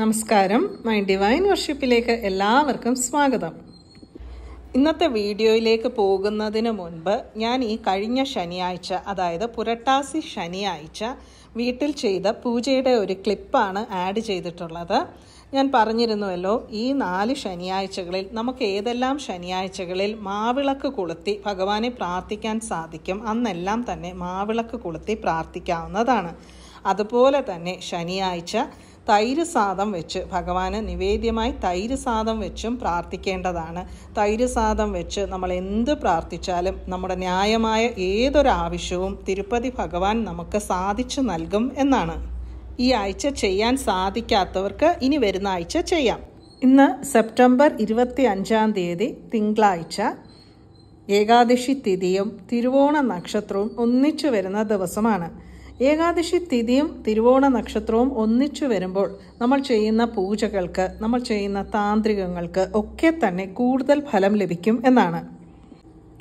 നമസ്കാരം my divine വർഷിപ്പിലേക്ക് എല്ലാവർക്കും സ്വാഗതം ഇന്നത്തെ വീഡിയോയിലേക്ക് പോകുന്നതിന് മുൻപ് ഞാൻ ഈ കഴിഞ്ഞ ശനിയാഴ്ച അതായത് പുരട്ടാസി ശനിയാഴ്ച വീട്ടിൽ ചെയ്ത പൂജയുടെ ഒരു ക്ലിപ്പാണ് ആഡ് ചെയ്തിട്ടുള്ളത് ഞാൻ പറഞ്ഞിരുന്നുവല്ലോ ഈ നാല് ശനിയാഴ്ചകളിൽ നമുക്ക് ഏതെല്ലാം ശനിയാഴ്ചകളിൽ മാവിളക്ക് കൊളുത്തി ഭഗവാനെ പ്രാർത്ഥിക്കാൻ സാധിക്കും അന്നെല്ലാം തന്നെ മാവിളക്ക് കൊളുത്തി പ്രാർത്ഥിക്കാവുന്നതാണ് അതുപോലെ തന്നെ ശനിയാഴ്ച തൈര് സാധം വെച്ച് ഭഗവാന് നിവേദ്യമായി തൈര് സാധം വെച്ചും പ്രാർത്ഥിക്കേണ്ടതാണ് തൈര് സാധം വെച്ച് നമ്മൾ എന്ത് പ്രാർത്ഥിച്ചാലും നമ്മുടെ ന്യായമായ ഏതൊരാവശ്യവും തിരുപ്പതി ഭഗവാൻ നമുക്ക് സാധിച്ചു നൽകും എന്നാണ് ഈ ആഴ്ച ചെയ്യാൻ സാധിക്കാത്തവർക്ക് ഇനി വരുന്ന ആഴ്ച ചെയ്യാം ഇന്ന് സെപ്റ്റംബർ ഇരുപത്തി അഞ്ചാം തീയതി തിങ്കളാഴ്ച ഏകാദശി തിഥിയും തിരുവോണ നക്ഷത്രവും ഒന്നിച്ചു വരുന്ന ദിവസമാണ് ഏകാദശി തിഥിയും തിരുവോണ നക്ഷത്രവും ഒന്നിച്ചു വരുമ്പോൾ നമ്മൾ ചെയ്യുന്ന പൂജകൾക്ക് നമ്മൾ ചെയ്യുന്ന താന്ത്രികങ്ങൾക്ക് ഒക്കെ തന്നെ കൂടുതൽ ഫലം ലഭിക്കും എന്നാണ്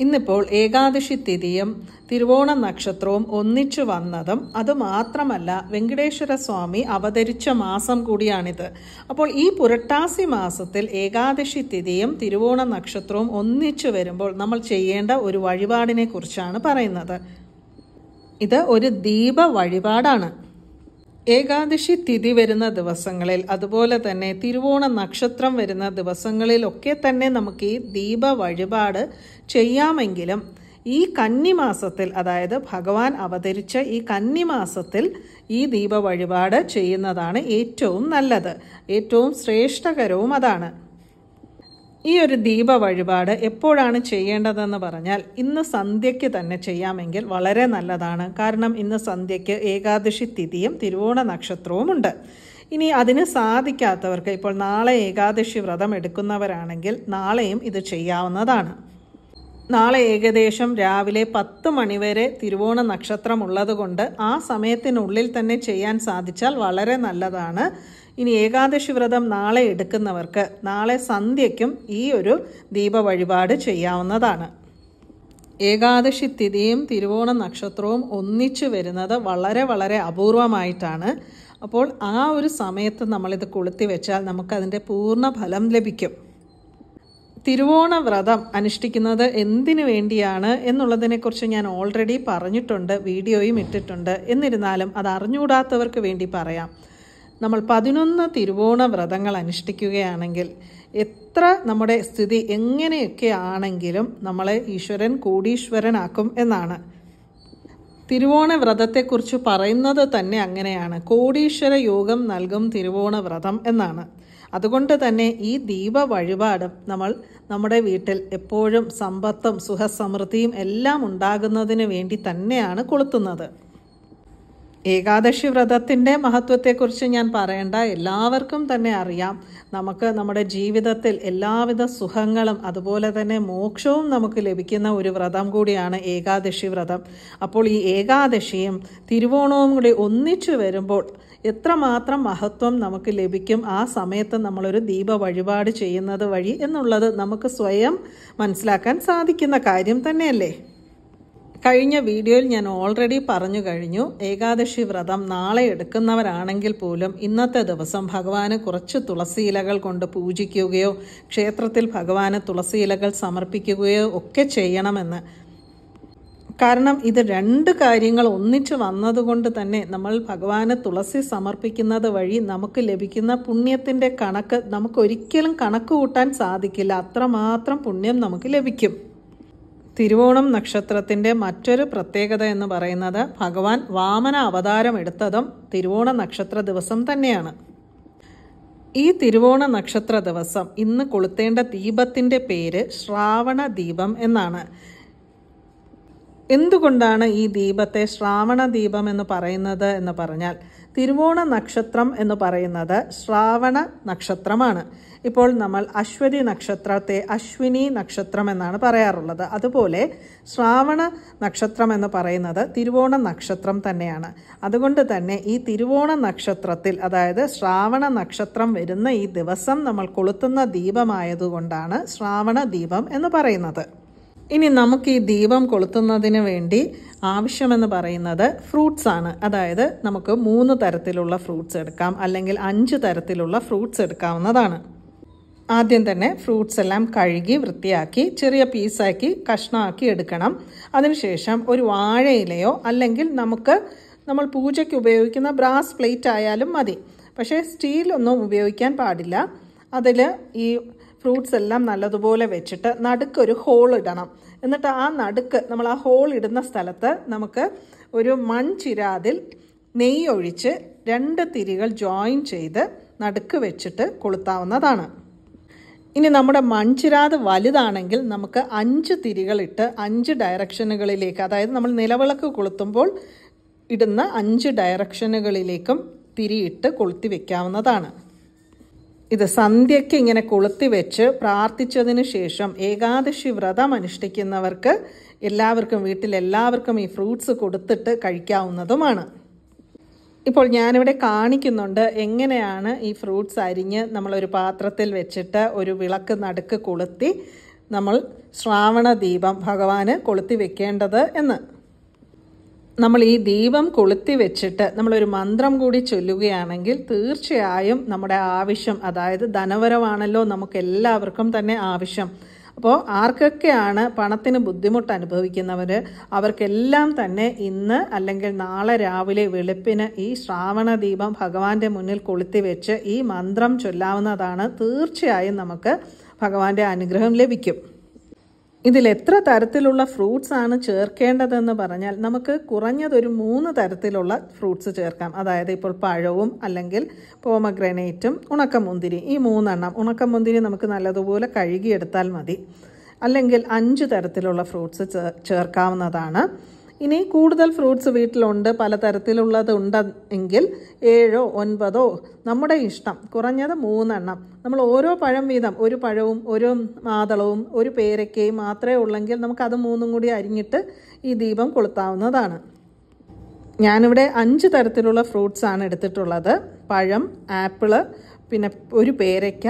ഇന്നിപ്പോൾ ഏകാദശി തിഥിയും തിരുവോണ നക്ഷത്രവും ഒന്നിച്ചു വന്നതും അതുമാത്രമല്ല വെങ്കടേശ്വര സ്വാമി അവതരിച്ച മാസം കൂടിയാണിത് അപ്പോൾ ഈ പുരട്ടാസി മാസത്തിൽ ഏകാദശി തിഥിയും തിരുവോണ നക്ഷത്രവും ഒന്നിച്ചു വരുമ്പോൾ നമ്മൾ ചെയ്യേണ്ട ഒരു വഴിപാടിനെ കുറിച്ചാണ് പറയുന്നത് ഇത് ഒരു ദീപ വഴിപാടാണ് ഏകാദശി തിഥി വരുന്ന ദിവസങ്ങളിൽ അതുപോലെ തന്നെ തിരുവോണ നക്ഷത്രം വരുന്ന ദിവസങ്ങളിലൊക്കെ തന്നെ നമുക്ക് ഈ ദീപ വഴിപാട് ചെയ്യാമെങ്കിലും ഈ കന്നിമാസത്തിൽ അതായത് ഭഗവാൻ അവതരിച്ച ഈ കന്നിമാസത്തിൽ ഈ ദീപ വഴിപാട് ചെയ്യുന്നതാണ് ഏറ്റവും നല്ലത് ഏറ്റവും ശ്രേഷ്ഠകരവും അതാണ് ഈ ഒരു ദീപ വഴിപാട് എപ്പോഴാണ് ചെയ്യേണ്ടതെന്ന് പറഞ്ഞാൽ ഇന്ന് സന്ധ്യയ്ക്ക് തന്നെ ചെയ്യാമെങ്കിൽ വളരെ നല്ലതാണ് കാരണം ഇന്ന് സന്ധ്യയ്ക്ക് ഏകാദശി തിഥിയും തിരുവോണ നക്ഷത്രവും ഉണ്ട് ഇനി അതിന് സാധിക്കാത്തവർക്ക് ഇപ്പോൾ നാളെ ഏകാദശി വ്രതം എടുക്കുന്നവരാണെങ്കിൽ നാളെയും ഇത് ചെയ്യാവുന്നതാണ് നാളെ ഏകദേശം രാവിലെ പത്ത് മണിവരെ തിരുവോണ നക്ഷത്രം ഉള്ളതുകൊണ്ട് ആ സമയത്തിനുള്ളിൽ തന്നെ ചെയ്യാൻ സാധിച്ചാൽ വളരെ നല്ലതാണ് ഇനി ഏകാദശി വ്രതം നാളെ എടുക്കുന്നവർക്ക് നാളെ സന്ധ്യയ്ക്കും ഈ ഒരു ദീപ വഴിപാട് ചെയ്യാവുന്നതാണ് ഏകാദശി തിഥിയും തിരുവോണ നക്ഷത്രവും ഒന്നിച്ചു വരുന്നത് വളരെ വളരെ അപൂർവമായിട്ടാണ് അപ്പോൾ ആ ഒരു സമയത്ത് നമ്മളിത് കൊളുത്തി വെച്ചാൽ നമുക്കതിൻ്റെ പൂർണ്ണ ഫലം ലഭിക്കും തിരുവോണ വ്രതം അനുഷ്ഠിക്കുന്നത് എന്തിനു വേണ്ടിയാണ് എന്നുള്ളതിനെക്കുറിച്ച് ഞാൻ ഓൾറെഡി പറഞ്ഞിട്ടുണ്ട് വീഡിയോയും ഇട്ടിട്ടുണ്ട് എന്നിരുന്നാലും അത് അറിഞ്ഞുകൂടാത്തവർക്ക് വേണ്ടി പറയാം നമ്മൾ പതിനൊന്ന് തിരുവോണ വ്രതങ്ങൾ അനുഷ്ഠിക്കുകയാണെങ്കിൽ എത്ര നമ്മുടെ സ്ഥിതി എങ്ങനെയൊക്കെ ആണെങ്കിലും നമ്മളെ ഈശ്വരൻ കോടീശ്വരനാക്കും എന്നാണ് തിരുവോണ വ്രതത്തെക്കുറിച്ച് പറയുന്നത് തന്നെ അങ്ങനെയാണ് കോടീശ്വര യോഗം നൽകും തിരുവോണ വ്രതം എന്നാണ് അതുകൊണ്ട് തന്നെ ഈ ദീപ വഴിപാടും നമ്മൾ നമ്മുടെ വീട്ടിൽ എപ്പോഴും സമ്പത്തും സുഖസമൃദ്ധിയും എല്ലാം ഉണ്ടാകുന്നതിന് വേണ്ടി തന്നെയാണ് കൊളുത്തുന്നത് ഏകാദശി വ്രതത്തിൻ്റെ മഹത്വത്തെക്കുറിച്ച് ഞാൻ പറയേണ്ട എല്ലാവർക്കും തന്നെ അറിയാം നമുക്ക് നമ്മുടെ ജീവിതത്തിൽ എല്ലാവിധ സുഖങ്ങളും അതുപോലെ തന്നെ മോക്ഷവും നമുക്ക് ലഭിക്കുന്ന ഒരു വ്രതം കൂടിയാണ് ഏകാദശി വ്രതം അപ്പോൾ ഈ ഏകാദശിയും തിരുവോണവും കൂടി ഒന്നിച്ചു വരുമ്പോൾ എത്രമാത്രം മഹത്വം നമുക്ക് ലഭിക്കും ആ സമയത്ത് നമ്മളൊരു ദീപ വഴിപാട് ചെയ്യുന്നത് വഴി എന്നുള്ളത് നമുക്ക് സ്വയം മനസ്സിലാക്കാൻ സാധിക്കുന്ന കാര്യം തന്നെയല്ലേ കഴിഞ്ഞ വീഡിയോയിൽ ഞാൻ ഓൾറെഡി പറഞ്ഞു കഴിഞ്ഞു ഏകാദശി വ്രതം നാളെ എടുക്കുന്നവരാണെങ്കിൽ പോലും ഇന്നത്തെ ദിവസം ഭഗവാന് കുറച്ച് തുളസിയിലകൾ കൊണ്ട് പൂജിക്കുകയോ ക്ഷേത്രത്തിൽ ഭഗവാന് തുളസിയിലകൾ സമർപ്പിക്കുകയോ ഒക്കെ ചെയ്യണമെന്ന് കാരണം ഇത് രണ്ട് കാര്യങ്ങൾ ഒന്നിച്ച് വന്നതുകൊണ്ട് തന്നെ നമ്മൾ ഭഗവാന് തുളസി സമർപ്പിക്കുന്നത് വഴി നമുക്ക് ലഭിക്കുന്ന പുണ്യത്തിൻ്റെ കണക്ക് നമുക്ക് ഒരിക്കലും കണക്ക് കൂട്ടാൻ സാധിക്കില്ല അത്രമാത്രം പുണ്യം നമുക്ക് ലഭിക്കും തിരുവോണം നക്ഷത്രത്തിൻ്റെ മറ്റൊരു പ്രത്യേകത എന്ന് പറയുന്നത് ഭഗവാൻ വാമന അവതാരം എടുത്തതും തിരുവോണ നക്ഷത്ര ദിവസം തന്നെയാണ് ഈ തിരുവോണ നക്ഷത്ര ദിവസം ഇന്ന് കൊളുത്തേണ്ട ദീപത്തിൻ്റെ പേര് ശ്രാവണ ദീപം എന്നാണ് എന്തുകൊണ്ടാണ് ഈ ദീപത്തെ ശ്രാവണ ദീപം എന്ന് പറയുന്നത് എന്ന് പറഞ്ഞാൽ തിരുവോണ നക്ഷത്രം എന്ന് പറയുന്നത് ശ്രാവണ നക്ഷത്രമാണ് ഇപ്പോൾ നമ്മൾ അശ്വതി നക്ഷത്രത്തെ അശ്വിനി നക്ഷത്രം എന്നാണ് പറയാറുള്ളത് അതുപോലെ ശ്രാവണ നക്ഷത്രം എന്ന് പറയുന്നത് തിരുവോണ നക്ഷത്രം തന്നെയാണ് അതുകൊണ്ട് തന്നെ ഈ തിരുവോണ നക്ഷത്രത്തിൽ അതായത് ശ്രാവണ നക്ഷത്രം വരുന്ന ഈ ദിവസം നമ്മൾ കൊളുത്തുന്ന ദീപമായതുകൊണ്ടാണ് ശ്രാവണ ദീപം എന്ന് പറയുന്നത് ഇനി നമുക്ക് ഈ ദീപം കൊളുത്തുന്നതിന് വേണ്ടി ആവശ്യമെന്ന് പറയുന്നത് ഫ്രൂട്ട്സ് ആണ് അതായത് നമുക്ക് മൂന്ന് തരത്തിലുള്ള ഫ്രൂട്ട്സ് എടുക്കാം അല്ലെങ്കിൽ അഞ്ച് തരത്തിലുള്ള ഫ്രൂട്ട്സ് എടുക്കാവുന്നതാണ് ആദ്യം തന്നെ ഫ്രൂട്ട്സ് എല്ലാം കഴുകി വൃത്തിയാക്കി ചെറിയ പീസാക്കി കഷ്ണമാക്കി എടുക്കണം അതിനുശേഷം ഒരു വാഴയിലയോ അല്ലെങ്കിൽ നമുക്ക് നമ്മൾ പൂജയ്ക്ക് ഉപയോഗിക്കുന്ന ബ്രാസ് പ്ലേറ്റ് ആയാലും മതി പക്ഷേ സ്റ്റീലൊന്നും ഉപയോഗിക്കാൻ പാടില്ല അതിൽ ഈ ഫ്രൂട്ട്സ് എല്ലാം നല്ലതുപോലെ വെച്ചിട്ട് നടുക്കൊരു ഹോൾ ഇടണം എന്നിട്ട് ആ നടുക്ക് നമ്മൾ ആ ഹോൾ ഇടുന്ന സ്ഥലത്ത് നമുക്ക് ഒരു മൺചിരാതിൽ നെയ്യ് ഒഴിച്ച് രണ്ട് തിരികൾ ജോയിൻ ചെയ്ത് നടുക്ക് വെച്ചിട്ട് കൊളുത്താവുന്നതാണ് ഇനി നമ്മുടെ മൺചിരാത് വലുതാണെങ്കിൽ നമുക്ക് അഞ്ച് തിരികളിട്ട് അഞ്ച് ഡയറക്ഷനുകളിലേക്ക് അതായത് നമ്മൾ നിലവിളക്ക് കൊളുത്തുമ്പോൾ ഇടുന്ന അഞ്ച് ഡയറക്ഷനുകളിലേക്കും തിരിയിട്ട് കൊളുത്തി വെക്കാവുന്നതാണ് ഇത് സന്ധ്യയ്ക്ക് ഇങ്ങനെ കൊളുത്തി വെച്ച് പ്രാർത്ഥിച്ചതിന് ശേഷം ഏകാദശി വ്രതം അനുഷ്ഠിക്കുന്നവർക്ക് എല്ലാവർക്കും വീട്ടിൽ എല്ലാവർക്കും ഈ ഫ്രൂട്ട്സ് കൊടുത്തിട്ട് കഴിക്കാവുന്നതുമാണ് ഇപ്പോൾ ഞാനിവിടെ കാണിക്കുന്നുണ്ട് എങ്ങനെയാണ് ഈ ഫ്രൂട്ട്സ് അരിഞ്ഞ് നമ്മളൊരു പാത്രത്തിൽ വെച്ചിട്ട് ഒരു വിളക്ക് നടുക്ക് കൊളുത്തി നമ്മൾ ശ്രാവണ ദീപം ഭഗവാന് കൊളുത്തി വെക്കേണ്ടത് എന്ന് നമ്മൾ ഈ ദീപം കൊളുത്തി വെച്ചിട്ട് നമ്മളൊരു മന്ത്രം കൂടി ചൊല്ലുകയാണെങ്കിൽ തീർച്ചയായും നമ്മുടെ ആവശ്യം അതായത് ധനവരമാണല്ലോ നമുക്ക് എല്ലാവർക്കും തന്നെ ആവശ്യം അപ്പോൾ ആർക്കൊക്കെയാണ് പണത്തിന് ബുദ്ധിമുട്ട് അനുഭവിക്കുന്നവർ അവർക്കെല്ലാം തന്നെ ഇന്ന് അല്ലെങ്കിൽ നാളെ രാവിലെ വെളുപ്പിന് ഈ ശ്രാവണ ദീപം ഭഗവാന്റെ മുന്നിൽ കൊളുത്തി വെച്ച് ഈ മന്ത്രം ചൊല്ലാവുന്നതാണ് തീർച്ചയായും നമുക്ക് ഭഗവാന്റെ അനുഗ്രഹം ലഭിക്കും ഇതിൽ എത്ര തരത്തിലുള്ള ഫ്രൂട്ട്സ് ആണ് ചേർക്കേണ്ടതെന്ന് പറഞ്ഞാൽ നമുക്ക് കുറഞ്ഞതൊരു മൂന്ന് തരത്തിലുള്ള ഫ്രൂട്ട്സ് ചേർക്കാം അതായത് ഇപ്പോൾ പഴവും അല്ലെങ്കിൽ പോമഗ്രനേറ്റും ഉണക്കമുന്തിരി ഈ മൂന്നെണ്ണം ഉണക്കമുന്തിരി നമുക്ക് നല്ലതുപോലെ കഴുകിയെടുത്താൽ മതി അല്ലെങ്കിൽ അഞ്ച് തരത്തിലുള്ള ഫ്രൂട്ട്സ് ചേർക്കാവുന്നതാണ് ഇനി കൂടുതൽ ഫ്രൂട്ട്സ് വീട്ടിലുണ്ട് പലതരത്തിലുള്ളത് ഉണ്ട് എങ്കിൽ ഏഴോ ഒൻപതോ നമ്മുടെ ഇഷ്ടം കുറഞ്ഞത് മൂന്നെണ്ണം നമ്മൾ ഓരോ പഴം വീതം ഒരു പഴവും ഒരു മാതളവും ഒരു പേരക്കയും മാത്രമേ ഉള്ളെങ്കിൽ നമുക്കത് മൂന്നും കൂടി അരിഞ്ഞിട്ട് ഈ ദീപം കൊളുത്താവുന്നതാണ് ഞാനിവിടെ അഞ്ച് തരത്തിലുള്ള ഫ്രൂട്ട്സ് ആണ് എടുത്തിട്ടുള്ളത് പഴം ആപ്പിള് പിന്നെ ഒരു പേരയ്ക്ക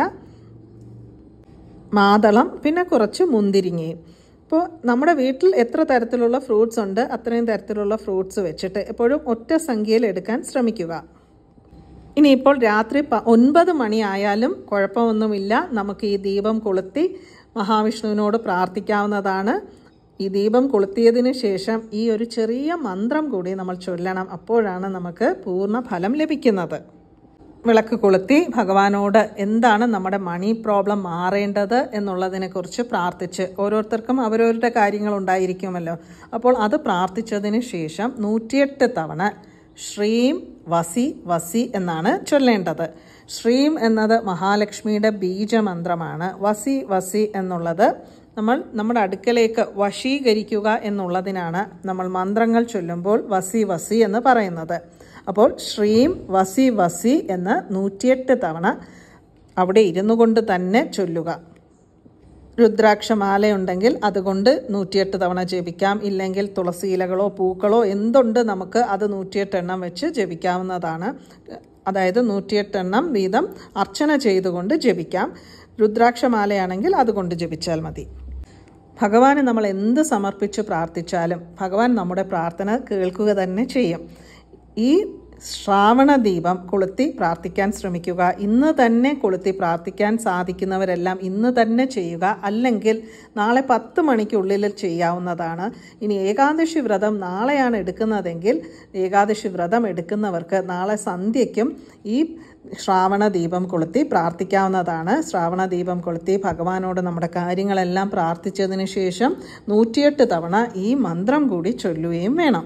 മാതളം പിന്നെ കുറച്ച് മുന്തിരിങ്ങയും ഇപ്പോൾ നമ്മുടെ വീട്ടിൽ എത്ര തരത്തിലുള്ള ഫ്രൂട്ട്സ് ഉണ്ട് അത്രയും തരത്തിലുള്ള ഫ്രൂട്ട്സ് വെച്ചിട്ട് എപ്പോഴും ഒറ്റ സംഖ്യയിൽ എടുക്കാൻ ശ്രമിക്കുക ഇനിയിപ്പോൾ രാത്രി പ ഒൻപത് മണിയായാലും കുഴപ്പമൊന്നുമില്ല നമുക്ക് ഈ ദീപം കൊളുത്തി മഹാവിഷ്ണുവിനോട് പ്രാർത്ഥിക്കാവുന്നതാണ് ഈ ദീപം കൊളുത്തിയതിനു ശേഷം ഈ ഒരു ചെറിയ മന്ത്രം കൂടി നമ്മൾ ചൊല്ലണം അപ്പോഴാണ് നമുക്ക് പൂർണ്ണ ഫലം ലഭിക്കുന്നത് വിളക്ക് കൊളുത്തി ഭഗവാനോട് എന്താണ് നമ്മുടെ മണി പ്രോബ്ലം മാറേണ്ടത് എന്നുള്ളതിനെക്കുറിച്ച് പ്രാർത്ഥിച്ച് ഓരോരുത്തർക്കും അവരവരുടെ കാര്യങ്ങൾ ഉണ്ടായിരിക്കുമല്ലോ അപ്പോൾ അത് പ്രാർത്ഥിച്ചതിന് ശേഷം നൂറ്റിയെട്ട് തവണ ശ്രീം വസി വസി എന്നാണ് ചൊല്ലേണ്ടത് ശ്രീം എന്നത് മഹാലക്ഷ്മിയുടെ ബീജമന്ത്രമാണ് വസി വസി എന്നുള്ളത് നമ്മൾ നമ്മുടെ അടുക്കലേക്ക് വശീകരിക്കുക എന്നുള്ളതിനാണ് നമ്മൾ മന്ത്രങ്ങൾ ചൊല്ലുമ്പോൾ വസി വസി എന്ന് പറയുന്നത് അപ്പോൾ ശ്രീം വസി വസി എന്ന് നൂറ്റിയെട്ട് തവണ അവിടെ ഇരുന്നു കൊണ്ട് തന്നെ ചൊല്ലുക രുദ്രാക്ഷമാലയുണ്ടെങ്കിൽ അതുകൊണ്ട് നൂറ്റിയെട്ട് തവണ ജപിക്കാം ഇല്ലെങ്കിൽ തുളസി ഇലകളോ പൂക്കളോ എന്തുണ്ട് നമുക്ക് അത് നൂറ്റിയെട്ട് എണ്ണം വെച്ച് ജപിക്കാവുന്നതാണ് അതായത് നൂറ്റിയെട്ട് എണ്ണം വീതം അർച്ചന ചെയ്തുകൊണ്ട് ജപിക്കാം രുദ്രാക്ഷമാലയാണെങ്കിൽ അതുകൊണ്ട് ജപിച്ചാൽ മതി ഭഗവാന് നമ്മൾ എന്ത് സമർപ്പിച്ച് പ്രാർത്ഥിച്ചാലും ഭഗവാൻ നമ്മുടെ പ്രാർത്ഥന കേൾക്കുക തന്നെ ചെയ്യും ഈ ശ്രാവണദീപം കൊളുത്തി പ്രാർത്ഥിക്കാൻ ശ്രമിക്കുക ഇന്ന് തന്നെ കൊളുത്തി പ്രാർത്ഥിക്കാൻ സാധിക്കുന്നവരെല്ലാം ഇന്ന് തന്നെ ചെയ്യുക അല്ലെങ്കിൽ നാളെ പത്ത് മണിക്കുള്ളിൽ ചെയ്യാവുന്നതാണ് ഇനി ഏകാദശി വ്രതം നാളെയാണ് എടുക്കുന്നതെങ്കിൽ ഏകാദശി വ്രതം എടുക്കുന്നവർക്ക് നാളെ സന്ധ്യയ്ക്കും ഈ ശ്രാവണ ദീപം കൊളുത്തി പ്രാർത്ഥിക്കാവുന്നതാണ് ശ്രാവണ ദീപം കൊളുത്തി ഭഗവാനോട് നമ്മുടെ കാര്യങ്ങളെല്ലാം പ്രാർത്ഥിച്ചതിന് ശേഷം നൂറ്റിയെട്ട് തവണ ഈ മന്ത്രം കൂടി ചൊല്ലുകയും വേണം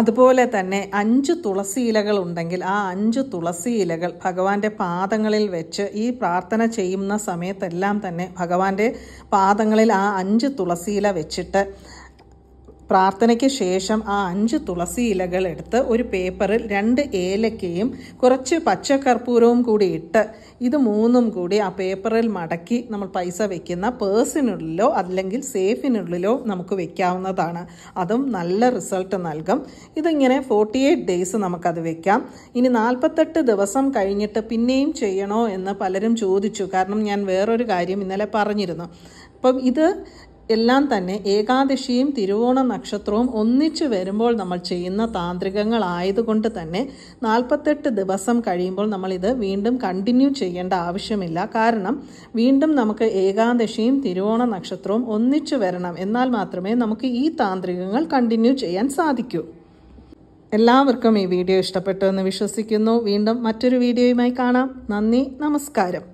അതുപോലെ തന്നെ അഞ്ച് തുളസി ഇലകൾ ഉണ്ടെങ്കിൽ ആ അഞ്ച് തുളസി ഇലകൾ ഭഗവാന്റെ പാദങ്ങളിൽ വെച്ച് ഈ പ്രാർത്ഥന ചെയ്യുന്ന സമയത്തെല്ലാം തന്നെ ഭഗവാന്റെ പാദങ്ങളിൽ ആ അഞ്ച് തുളസി ഇല വെച്ചിട്ട് പ്രാർത്ഥനയ്ക്ക് ശേഷം ആ അഞ്ച് തുളസി ഇലകൾ എടുത്ത് ഒരു പേപ്പറിൽ രണ്ട് ഏലക്കയും കുറച്ച് പച്ചക്കർപ്പൂരവും കൂടി ഇട്ട് ഇത് മൂന്നും കൂടി ആ പേപ്പറിൽ മടക്കി നമ്മൾ പൈസ വെക്കുന്ന പേഴ്സിനുള്ളിലോ അല്ലെങ്കിൽ സേഫിനുള്ളിലോ നമുക്ക് വെക്കാവുന്നതാണ് അതും നല്ല റിസൾട്ട് നൽകും ഇതിങ്ങനെ ഫോർട്ടി എയ്റ്റ് ഡേയ്സ് നമുക്കത് വെക്കാം ഇനി നാൽപ്പത്തെട്ട് ദിവസം കഴിഞ്ഞിട്ട് പിന്നെയും ചെയ്യണോ എന്ന് പലരും ചോദിച്ചു കാരണം ഞാൻ വേറൊരു കാര്യം ഇന്നലെ പറഞ്ഞിരുന്നു അപ്പം ഇത് എല്ലാം തന്നെ ഏകാദശിയും തിരുവോണ നക്ഷത്രവും ഒന്നിച്ചു വരുമ്പോൾ നമ്മൾ ചെയ്യുന്ന താന്ത്രികങ്ങളായതുകൊണ്ട് തന്നെ നാൽപ്പത്തെട്ട് ദിവസം കഴിയുമ്പോൾ നമ്മൾ ഇത് വീണ്ടും കണ്ടിന്യൂ ചെയ്യേണ്ട ആവശ്യമില്ല കാരണം വീണ്ടും നമുക്ക് ഏകാദശിയും തിരുവോണ നക്ഷത്രവും ഒന്നിച്ചു വരണം എന്നാൽ മാത്രമേ നമുക്ക് ഈ താന്ത്രികങ്ങൾ കണ്ടിന്യൂ ചെയ്യാൻ സാധിക്കൂ എല്ലാവർക്കും ഈ വീഡിയോ ഇഷ്ടപ്പെട്ടു എന്ന് വിശ്വസിക്കുന്നു വീണ്ടും മറ്റൊരു വീഡിയോയുമായി കാണാം നന്ദി നമസ്കാരം